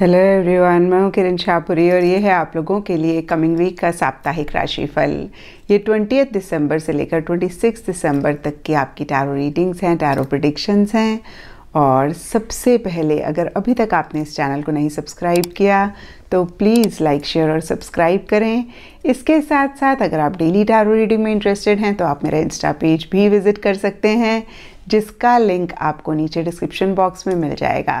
hello everyone मैं हूं किरण शाहपुरी और ये है आप लोगों के लिए कमिंग वीक का साप्ताहिक राशिफल ये ट्वेंटी दिसंबर से लेकर ट्वेंटी सिक्स दिसंबर तक की आपकी टैरो रीडिंग्स हैं टैरो प्रडिक्शंस हैं और सबसे पहले अगर अभी तक आपने इस चैनल को नहीं सब्सक्राइब किया तो प्लीज़ लाइक शेयर और सब्सक्राइब करें इसके साथ साथ अगर आप डेली टैरो रीडिंग में इंटरेस्टेड हैं तो आप मेरा इंस्टा पेज भी विज़िट कर सकते हैं जिसका लिंक आपको नीचे डिस्क्रिप्शन बॉक्स में मिल जाएगा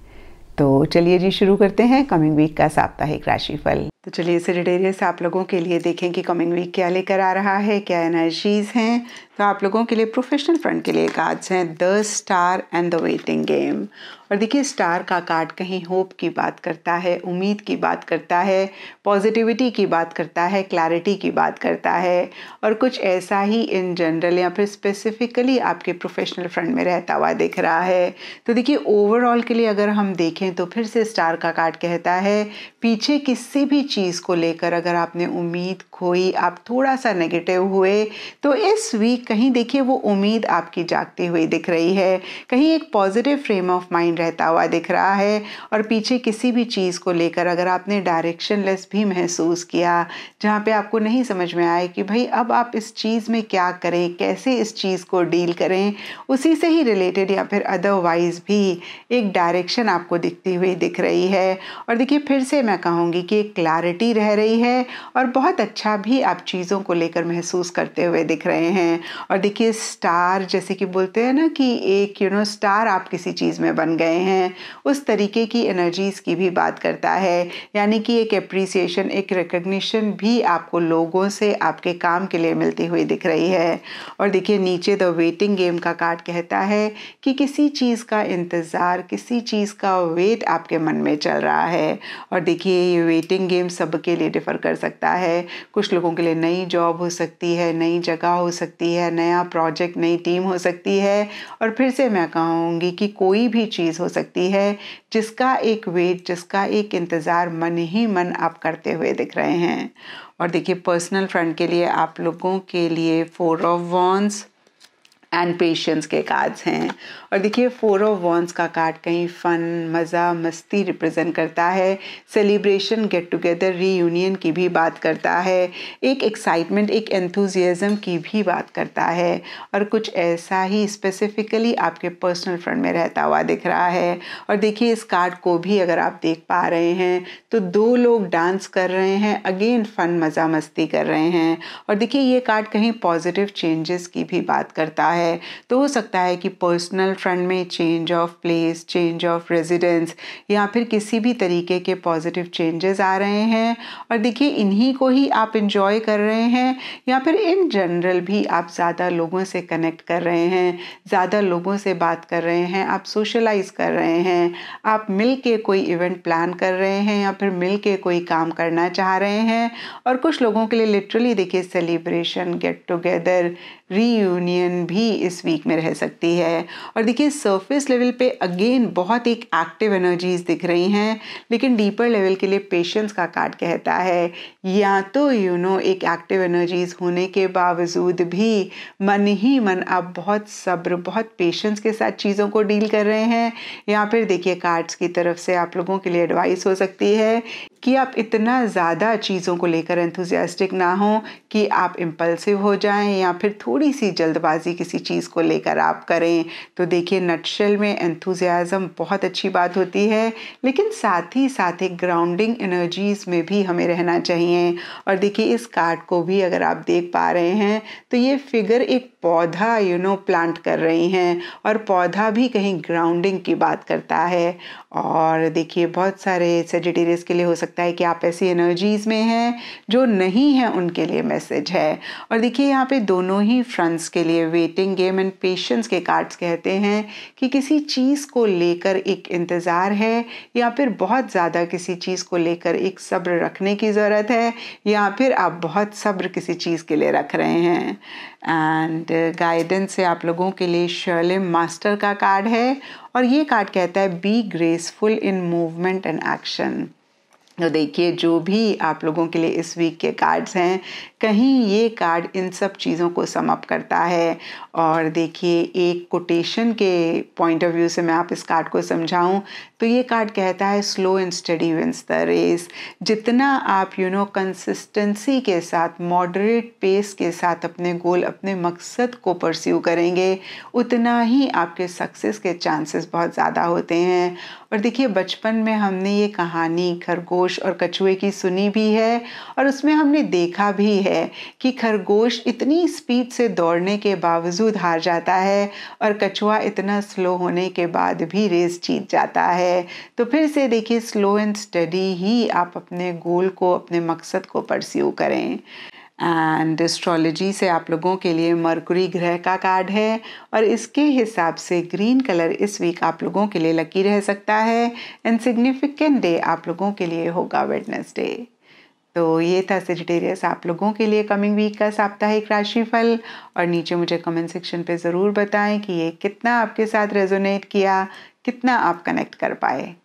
तो चलिए जी शुरू करते हैं कमिंग वीक का साप्ताहिक राशिफल तो चलिए सेटेरियस आप लोगों के लिए देखें कि कमिंग वीक क्या लेकर आ रहा है क्या एनर्जीज़ हैं तो आप लोगों के लिए प्रोफेशनल फ्रंट के लिए कार्ड्स हैं the star and the waiting game और देखिए स्टार का कार्ड कहीं होप की बात करता है उम्मीद की बात करता है पॉजिटिविटी की बात करता है क्लैरिटी की बात करता है और कुछ ऐसा ही इन जनरल या फिर स्पेसिफिकली आपके प्रोफेशनल फ्रंट में रहता हुआ दिख रहा है तो देखिए ओवरऑल के लिए अगर हम देखें तो फिर से स्टार का कार्ड कहता है पीछे किसी भी चीज़ को लेकर अगर आपने उम्मीद खोई आप थोड़ा सा नेगेटिव हुए तो इस वीक कहीं देखिए वो उम्मीद आपकी जागती हुई दिख रही है कहीं एक पॉजिटिव फ्रेम ऑफ माइंड रहता हुआ दिख रहा है और पीछे किसी भी चीज़ को लेकर अगर आपने डायरेक्शनलेस भी महसूस किया जहाँ पे आपको नहीं समझ में आए कि भाई अब आप इस चीज़ में क्या करें कैसे इस चीज़ को डील करें उसी से ही रिलेटेड या फिर अदरवाइज़ भी एक डायरेक्शन आपको दिखती हुई दिख रही है और देखिए फिर से मैं कहूँगी कि एक क्लैरिटी रह रही है और बहुत अच्छा भी आप चीज़ों को लेकर महसूस करते हुए दिख रहे हैं और देखिए स्टार जैसे कि बोलते हैं ना कि एक यू नो स्टार आप किसी चीज़ में बन गए गए हैं उस तरीके की एनर्जीज़ की भी बात करता है यानी कि एक अप्रिसिएशन एक रिकग्निशन भी आपको लोगों से आपके काम के लिए मिलती हुई दिख रही है और देखिए नीचे द वेटिंग गेम का कार्ड कहता है कि किसी चीज़ का इंतज़ार किसी चीज़ का वेट आपके मन में चल रहा है और देखिए ये वेटिंग गेम सबके लिए डिफ़र कर सकता है कुछ लोगों के लिए नई जॉब हो सकती है नई जगह हो सकती है नया प्रोजेक्ट नई टीम हो सकती है और फिर से मैं कहूँगी कि कोई भी चीज़ चीज़ हो सकती है जिसका एक वेट जिसका एक इंतज़ार मन ही मन आप करते हुए दिख रहे हैं और देखिए पर्सनल फ्रंट के लिए आप लोगों के लिए four of wands and patience के कार्ड्स हैं और देखिए फोर ऑफ वॉन्स का कार्ड कहीं फन मज़ा मस्ती रिप्रेजेंट करता है सेलिब्रेशन गेट टुगेदर रीयूनियन की भी बात करता है एक एक्साइटमेंट एक एंथुजियाज़म की भी बात करता है और कुछ ऐसा ही स्पेसिफिकली आपके पर्सनल फ्रंट में रहता हुआ दिख रहा है और देखिए इस कार्ड को भी अगर आप देख पा रहे हैं तो दो लोग डांस कर रहे हैं अगेन फ़न मज़ा मस्ती कर रहे हैं और देखिए ये कार्ड कहीं पॉजिटिव चेंजेस की भी बात करता है है तो हो सकता है कि पर्सनल फ्रंट में change of place change of residence या फिर किसी भी तरीके के पॉजिटिव चेंजेस आ रहे हैं और देखिए इन्हीं को ही आप इन्जॉय कर रहे हैं या फिर इन जनरल भी आप ज़्यादा लोगों से कनेक्ट कर रहे हैं ज़्यादा लोगों से बात कर रहे हैं आप सोशलाइज कर रहे हैं आप मिल के कोई इवेंट प्लान कर रहे हैं या फिर मिल के कोई काम करना चाह रहे हैं और कुछ लोगों के लिए लिटरली देखिए सेलिब्रेशन गेट टुगेदर रीयूनियन भी इस वीक में रह सकती है और देखिए सरफेस लेवल पे अगेन बहुत एक एक्टिव एनर्जीज दिख रही हैं लेकिन डीपर लेवल के लिए पेशेंस का कार्ड कहता है या तो यू you नो know, एक एक्टिव एनर्जीज होने के बावजूद भी मन ही मन आप बहुत सब्र बहुत पेशेंस के साथ चीज़ों को डील कर रहे हैं या फिर देखिए कार्ड्स की तरफ से आप लोगों के लिए एडवाइस हो सकती है कि आप इतना ज़्यादा चीज़ों को लेकर एंथुजियास्टिक ना हो कि आप इम्पल्सिव हो जाएं या फिर थोड़ी सी जल्दबाजी किसी चीज़ को लेकर आप करें तो देखिए नटशेल में एंथुजियाज़म बहुत अच्छी बात होती है लेकिन साथ ही साथ एक ग्राउंडिंग एनर्जीज़ में भी हमें रहना चाहिए और देखिए इस कार्ड को भी अगर आप देख पा रहे हैं तो ये फिगर एक पौधा यू नो प्लांट कर रही हैं और पौधा भी कहीं ग्राउंडिंग की बात करता है और देखिए बहुत सारे सेजिटेरियस के लिए हो सकता सकता है कि आप ऐसी एनर्जीज़ में हैं जो नहीं हैं उनके लिए मैसेज है और देखिए यहाँ पे दोनों ही फ्रंट्स के लिए वेटिंग गेम एंड पेशेंस के कार्ड्स कहते हैं कि किसी चीज़ को लेकर एक इंतज़ार है या फिर बहुत ज़्यादा किसी चीज़ को लेकर एक सब्र रखने की ज़रूरत है या फिर आप बहुत सब्र किसी चीज़ के लिए रख रहे हैं एंड गाइडेंस uh, से आप लोगों के लिए शर्लिम मास्टर का कार्ड है और ये कार्ड कहता है be graceful in movement and action तो देखिए जो भी आप लोगों के लिए इस वीक के कार्ड्स हैं कहीं ये कार्ड इन सब चीज़ों को समअप करता है और देखिए एक कोटेशन के पॉइंट ऑफ व्यू से मैं आप इस कार्ड को समझाऊं तो ये कार्ड कहता है slow and steady wins the race जितना आप यू नो कंसिस्टेंसी के साथ मॉडरेट पेस के साथ अपने गोल अपने मकसद को परस्यू करेंगे उतना ही आपके सक्सेस के चांसेस बहुत ज़्यादा होते हैं और देखिए बचपन में हमने ये कहानी खरगोश और कछुए की सुनी भी है और उसमें हमने देखा भी है कि खरगोश इतनी स्पीड से दौड़ने के बावजूद हार जाता है और कछुआ इतना स्लो होने के बाद भी रेस जीत जाता है है तो फिर से देखिए स्लो एंड स्टडी ही आप अपने गोल को अपने मकसद को परस्यू करें एंड एस्ट्रोलॉजी से आप लोगों के लिए मरकुरी ग्रह का कार्ड है और इसके हिसाब से ग्रीन कलर इस वीक आप लोगों के लिए लकी रह सकता है एंड सिग्निफिकेंट डे आप लोगों के लिए होगा वेडनेसडे तो ये था सेजिटेरियस आप लोगों के लिए कमिंग वीक का साप्ताहिक राशिफल और नीचे मुझे कमेंट सेक्शन पे ज़रूर बताएं कि ये कितना आपके साथ रेजोनेट किया कितना आप कनेक्ट कर पाए